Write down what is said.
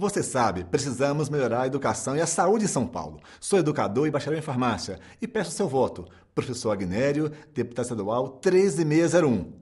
Você sabe, precisamos melhorar a educação e a saúde em São Paulo. Sou educador e bacharel em farmácia e peço seu voto. Professor Agnério, deputado estadual 13601.